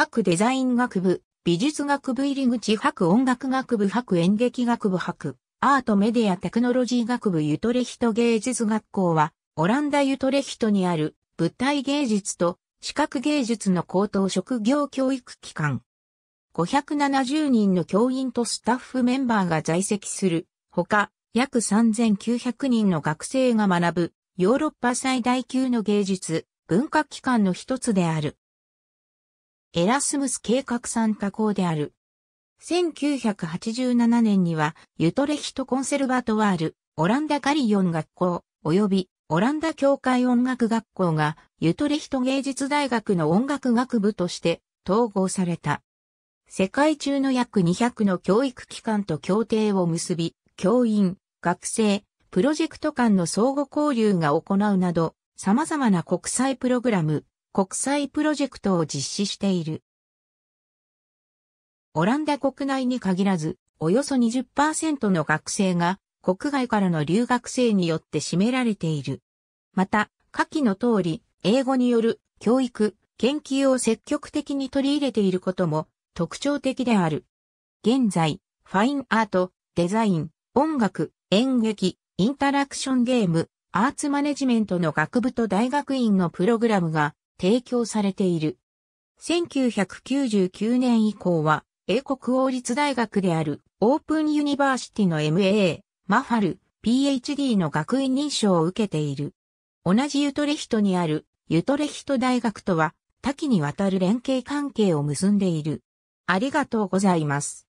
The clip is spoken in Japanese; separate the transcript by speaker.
Speaker 1: 各デザイン学部、美術学部入り口博音楽学部博演劇学部博アートメディアテクノロジー学部ユトレヒト芸術学校は、オランダユトレヒトにある物体芸術と視覚芸術の高等職業教育機関。570人の教員とスタッフメンバーが在籍する、ほか、約3900人の学生が学ぶ、ヨーロッパ最大級の芸術、文化機関の一つである。エラスムス計画参加校である。1987年には、ユトレヒトコンセルバトワール、オランダカリヨン学校、及びオランダ協会音楽学校が、ユトレヒト芸術大学の音楽学部として統合された。世界中の約200の教育機関と協定を結び、教員、学生、プロジェクト間の相互交流が行うなど、様々な国際プログラム、国際プロジェクトを実施している。オランダ国内に限らず、およそ20%の学生が国外からの留学生によって占められている。また、下記の通り、英語による教育、研究を積極的に取り入れていることも特徴的である。現在、ファインアート、デザイン、音楽、演劇、インタラクションゲーム、アーツマネジメントの学部と大学院のプログラムが提供されている。1999年以降は、英国王立大学であるオープンユニバーシティの MA、マファル、PhD の学位認証を受けている。同じユトレヒトにあるユトレヒト大学とは多岐にわたる連携関係を結んでいる。ありがとうございます。